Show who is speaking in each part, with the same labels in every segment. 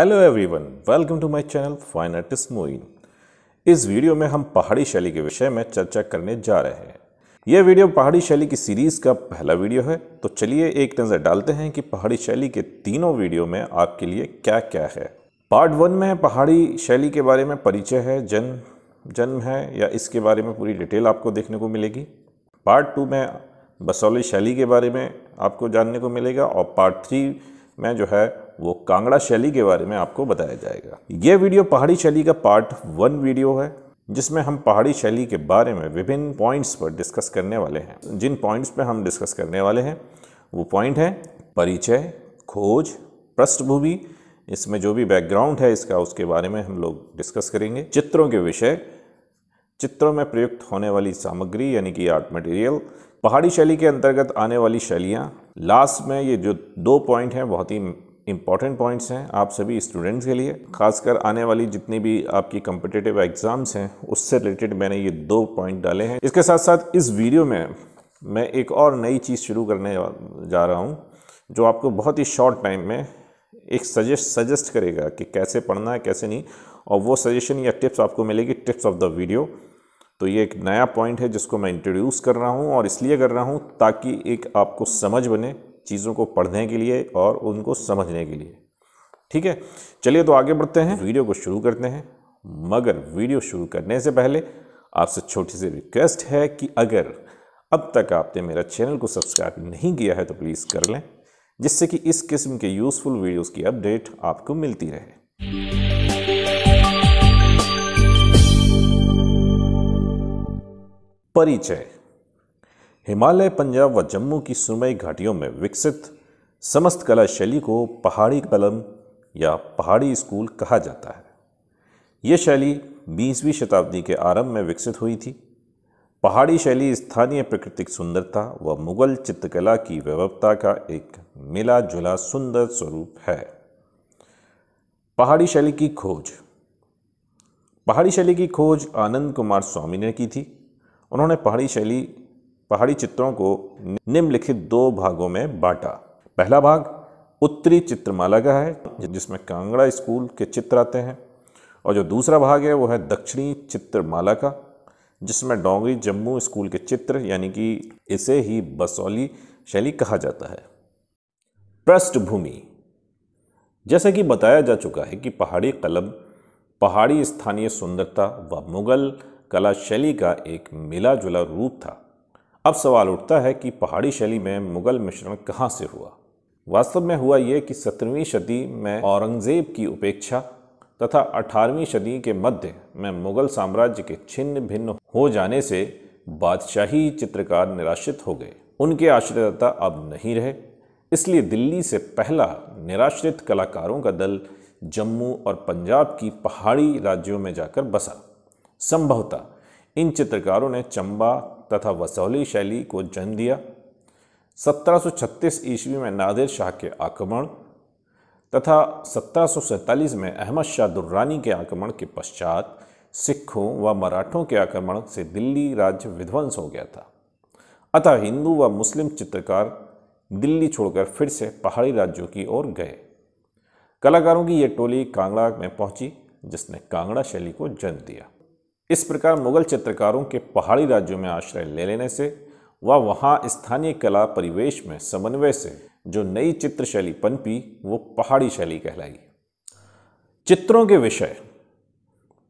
Speaker 1: hello everyone welcome to my channel fine artist Moin इस video में हम पहाड़ी शैली के विषय में चर्चा करने जा रहे हैं यह वीडियो पहाड़ी शैली की सीरीज़ का पहला वीडियो है तो चलिए एक नज़र डालते हैं कि पहाड़ी शैली के तीनों वीडियो में आपके लिए क्या क्या है पार्ट वन में पहाड़ी शैली के बारे में परिचय है जन्म जन्म है या इसके बारे में पूरी डिटेल आपको देखने को मिलेगी पार्ट टू में बसौली शैली के बारे में आपको जानने को मिलेगा और पार्ट थ्री में जो है वो कांगड़ा शैली के बारे में आपको बताया जाएगा ये वीडियो पहाड़ी शैली का पार्ट वन वीडियो है जिसमें हम पहाड़ी शैली के बारे में विभिन्न पॉइंट्स पर डिस्कस करने वाले हैं जिन पॉइंट्स पर हम डिस्कस करने वाले हैं वो पॉइंट है परिचय खोज पृष्ठभूमि इसमें जो भी बैकग्राउंड है इसका उसके बारे में हम लोग डिस्कस करेंगे चित्रों के विषय चित्रों में प्रयुक्त होने वाली सामग्री यानी कि आर्ट मटेरियल पहाड़ी शैली के अंतर्गत आने वाली शैलियाँ लास्ट में ये जो दो पॉइंट हैं बहुत ही इंपॉर्टेंट पॉइंट्स हैं आप सभी स्टूडेंट्स के लिए खासकर आने वाली जितनी भी आपकी कम्पिटेटिव एग्ज़ाम्स हैं उससे रिलेटेड मैंने ये दो पॉइंट डाले हैं इसके साथ साथ इस वीडियो में मैं एक और नई चीज़ शुरू करने जा रहा हूँ जो आपको बहुत ही शॉर्ट टाइम में एक सजेस्ट सजेस्ट करेगा कि कैसे पढ़ना है कैसे नहीं और वो सजेशन या टिप्स आपको मिलेगी टिप्स ऑफ द वीडियो तो ये एक नया पॉइंट है जिसको मैं इंट्रोड्यूस कर रहा हूँ और इसलिए कर रहा हूँ ताकि एक आपको समझ बने चीज़ों को पढ़ने के लिए और उनको समझने के लिए ठीक है चलिए तो आगे बढ़ते हैं वीडियो को शुरू करते हैं मगर वीडियो शुरू करने से पहले आपसे छोटी सी रिक्वेस्ट है कि अगर अब तक आपने मेरा चैनल को सब्सक्राइब नहीं किया है तो प्लीज़ कर लें जिससे कि इस किस्म के यूज़फुल वीडियोस की अपडेट आपको मिलती रहे परिचय हिमालय पंजाब व जम्मू की सुरमई घाटियों में विकसित समस्त कला शैली को पहाड़ी कलम या पहाड़ी स्कूल कहा जाता है ये शैली बीसवीं शताब्दी के आरंभ में विकसित हुई थी पहाड़ी शैली स्थानीय प्राकृतिक सुंदरता व मुगल चित्रकला की वैभवता का एक मिला जुला सुंदर स्वरूप है पहाड़ी शैली की खोज पहाड़ी शैली की खोज आनंद कुमार स्वामी ने की थी उन्होंने पहाड़ी शैली पहाड़ी चित्रों को निम्नलिखित दो भागों में बांटा पहला भाग उत्तरी चित्रमाला का है जिसमें कांगड़ा स्कूल के चित्र आते हैं और जो दूसरा भाग है वो है दक्षिणी चित्रमाला का जिसमें डोंगरी जम्मू स्कूल के चित्र यानी कि इसे ही बसौली शैली कहा जाता है पृष्ठभूमि जैसा कि बताया जा चुका है कि पहाड़ी कलम पहाड़ी स्थानीय सुंदरता व मुग़ल कला शैली का एक मिला जुला रूप था अब सवाल उठता है कि पहाड़ी शैली में मुग़ल मिश्रण कहाँ से हुआ वास्तव में हुआ यह कि सत्रहवीं सदी में औरंगज़ेब की उपेक्षा तथा अठारहवीं सदी के मध्य में मुग़ल साम्राज्य के छिन्न भिन्न हो जाने से बादशाही चित्रकार निराश्रित हो गए उनके आश्रयदाता अब नहीं रहे इसलिए दिल्ली से पहला निराश्रित कलाकारों का दल जम्मू और पंजाब की पहाड़ी राज्यों में जाकर बसा संभवतः इन चित्रकारों ने चंबा तथा वसौली शैली को जन्म दिया 1736 ईस्वी में नादिर शाह के आक्रमण तथा 1747 में अहमद शाह दुर्रानी के आक्रमण के पश्चात सिखों व मराठों के आक्रमण से दिल्ली राज्य विध्वंस हो गया था अतः हिंदू व मुस्लिम चित्रकार दिल्ली छोड़कर फिर से पहाड़ी राज्यों की ओर गए कलाकारों की यह टोली कांगड़ा में पहुंची जिसने कांगड़ा शैली को जन्म दिया इस प्रकार मुगल चित्रकारों के पहाड़ी राज्यों में आश्रय ले लेने से व वहाँ स्थानीय कला परिवेश में समन्वय से जो नई चित्र शैली पनपी वो पहाड़ी शैली कहलाई चित्रों के विषय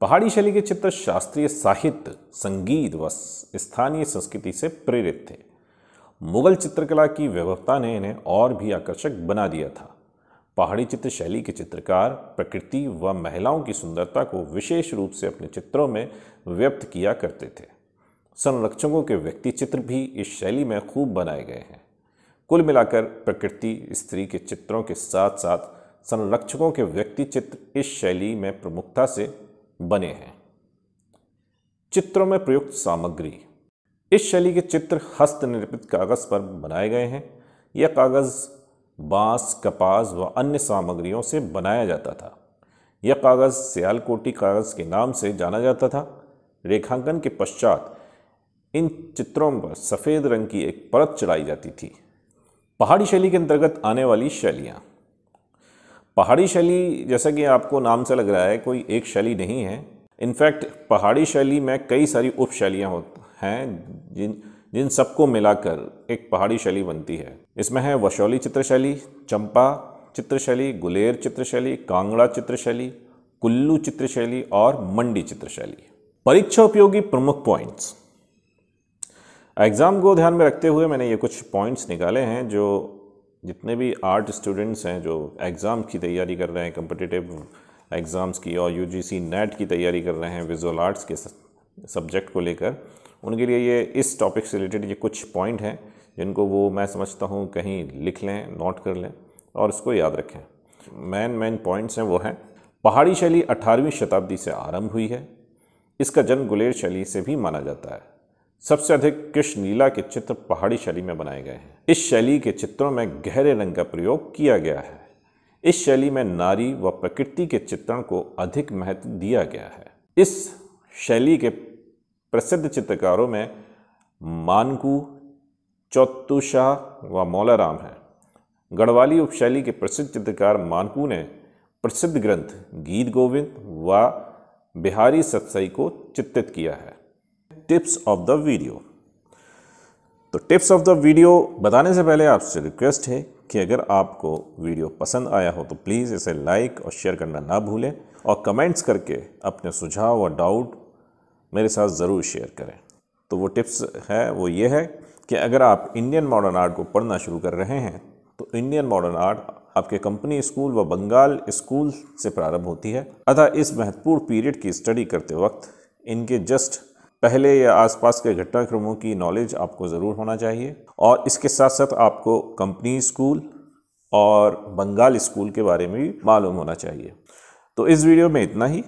Speaker 1: पहाड़ी शैली के चित्र शास्त्रीय साहित्य संगीत व स्थानीय संस्कृति से प्रेरित थे मुगल चित्रकला की वैभवता ने इन्हें और भी आकर्षक बना दिया था पहाड़ी चित्र शैली के चित्रकार प्रकृति व महिलाओं की सुंदरता को विशेष रूप से अपने चित्रों में व्यक्त किया करते थे संरक्षकों के व्यक्ति चित्र भी इस शैली में खूब बनाए गए हैं कुल मिलाकर प्रकृति स्त्री के चित्रों के साथ साथ संरक्षकों के व्यक्ति चित्र इस शैली में प्रमुखता से बने हैं चित्रों में प्रयुक्त सामग्री इस शैली के चित्र हस्तनिर्मित कागज़ पर बनाए गए हैं यह कागज़ बांस कपास व अन्य सामग्रियों से बनाया जाता था यह कागज़ सियालकोटी कागज़ के नाम से जाना जाता था रेखांकन के पश्चात इन चित्रों पर सफ़ेद रंग की एक परत चढ़ाई जाती थी पहाड़ी शैली के अंतर्गत आने वाली शैलियाँ पहाड़ी शैली जैसा कि आपको नाम से लग रहा है कोई एक शैली नहीं है इनफैक्ट पहाड़ी शैली में कई सारी उप शैलियाँ हैं जिन जिन सबको मिलाकर एक पहाड़ी शैली बनती है इसमें है वशौली चित्रशैली चंपा चित्रशैली गुलेर चित्रशैली कांगड़ा चित्रशैली कुल्लू चित्रशैली और मंडी चित्रशैली परीक्षा उपयोगी प्रमुख पॉइंट्स एग्ज़ाम को ध्यान में रखते हुए मैंने ये कुछ पॉइंट्स निकाले हैं जो जितने भी आर्ट स्टूडेंट्स हैं जो एग्ज़ाम की तैयारी कर रहे हैं कंपिटेटिव एग्ज़ाम्स की और यूजीसी नेट की तैयारी कर रहे हैं विजुअल आर्ट्स के सब्जेक्ट को लेकर उनके लिए ये इस टॉपिक से रिलेटेड ये कुछ पॉइंट हैं जिनको वो मैं समझता हूँ कहीं लिख लें नोट कर लें और इसको याद रखें मेन मेन पॉइंट्स हैं वो हैं पहाड़ी शैली 18वीं शताब्दी से आरंभ हुई है इसका जन्म गुलेर शैली से भी माना जाता है सबसे अधिक कृष्ण लीला के चित्र पहाड़ी शैली में बनाए गए हैं इस शैली के चित्रों में गहरे रंग का प्रयोग किया गया है इस शैली में नारी व प्रकृति के चित्रण को अधिक महत्व दिया गया है इस शैली के प्रसिद्ध चित्रकारों में मानकू चौतुशाह व मौलाराम हैं गढ़वाली उपशैली के प्रसिद्ध चित्रकार मानकू ने प्रसिद्ध ग्रंथ गीत गोविंद व बिहारी सत्सई को चित्रित किया है टिप्स ऑफ द वीडियो तो टिप्स ऑफ द वीडियो बताने से पहले आपसे रिक्वेस्ट है कि अगर आपको वीडियो पसंद आया हो तो प्लीज़ इसे लाइक और शेयर करना ना भूलें और कमेंट्स करके अपने सुझाव और डाउट मेरे साथ ज़रूर शेयर करें तो वो टिप्स है वो ये है कि अगर आप इंडियन मॉडर्न आर्ट को पढ़ना शुरू कर रहे हैं तो इंडियन मॉडर्न आर्ट आपके कंपनी स्कूल व बंगाल स्कूल से प्रारंभ होती है अतः इस महत्वपूर्ण पीरियड की स्टडी करते वक्त इनके जस्ट पहले या आसपास के घटनाक्रमों की नॉलेज आपको ज़रूर होना चाहिए और इसके साथ साथ आपको कंपनी स्कूल और बंगाल स्कूल के बारे में भी मालूम होना चाहिए तो इस वीडियो में इतना ही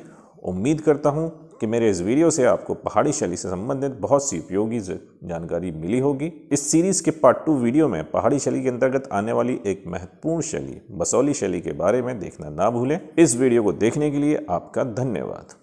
Speaker 1: उम्मीद करता हूँ कि मेरे इस वीडियो से आपको पहाड़ी शैली से संबंधित बहुत सी उपयोगी जानकारी मिली होगी इस सीरीज़ के पार्ट टू वीडियो में पहाड़ी शैली के अंतर्गत आने वाली एक महत्वपूर्ण शैली बसौली शैली के बारे में देखना ना भूलें इस वीडियो को देखने के लिए आपका धन्यवाद